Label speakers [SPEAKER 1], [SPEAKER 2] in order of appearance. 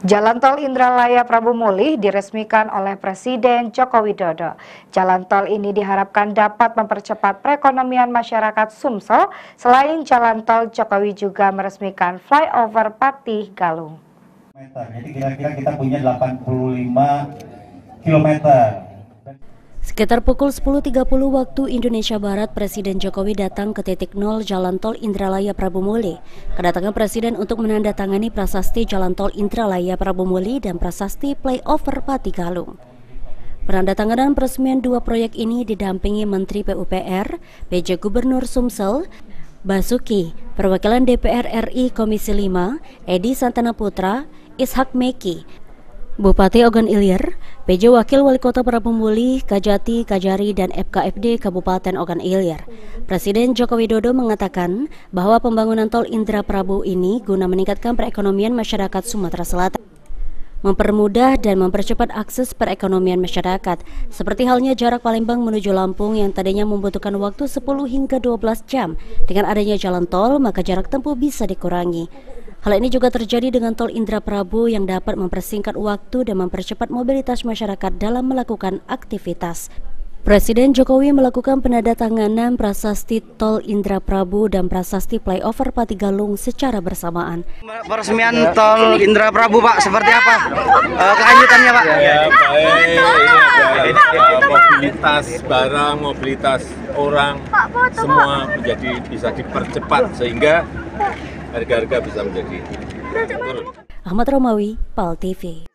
[SPEAKER 1] Jalan tol Indralaya Prabu Mulih diresmikan oleh Presiden Joko Widodo. Jalan tol ini diharapkan dapat mempercepat perekonomian masyarakat Sumsel. Selain jalan tol, Jokowi juga meresmikan flyover Patih Galung. Jadi kira-kira kita punya 85 kilometer.
[SPEAKER 2] Sekitar pukul 10.30 waktu Indonesia Barat, Presiden Jokowi datang ke titik nol Jalan Tol Indralaya Prabu Muli. Kedatangan Presiden untuk menandatangani prasasti Jalan Tol Indralaya Prabu Muli dan prasasti Playover Pati Galung. Penandatanganan peresmian dua proyek ini didampingi Menteri PUPR, PJ Gubernur Sumsel, Basuki, Perwakilan DPR RI Komisi 5, Edi Santana Putra, Ishak Meki, Bupati Ogan Ilir, PJ Wakil Wali Kota Prabumuli, Kajati, Kajari, dan FKFD Kabupaten Ogan Ilir. Presiden Joko Widodo mengatakan bahwa pembangunan tol Indra Prabu ini guna meningkatkan perekonomian masyarakat Sumatera Selatan mempermudah dan mempercepat akses perekonomian masyarakat, seperti halnya jarak Palembang menuju Lampung yang tadinya membutuhkan waktu 10 hingga 12 jam. Dengan adanya jalan tol, maka jarak tempuh bisa dikurangi. Hal ini juga terjadi dengan tol Indra Prabu yang dapat mempersingkat waktu dan mempercepat mobilitas masyarakat dalam melakukan aktivitas. Presiden Jokowi melakukan penandatanganan prasasti Tol Indra Prabu dan prasasti flyover Patigalung secara bersamaan.
[SPEAKER 1] Peresmian Tol Indra Prabu Pak, seperti apa uh, kelanjutannya Pak? Ya baik, ini mobilitas barang, mobilitas orang, semua menjadi bisa dipercepat sehingga harga-harga bisa menjadi turun.
[SPEAKER 2] Ahmad Romawi, PAL TV.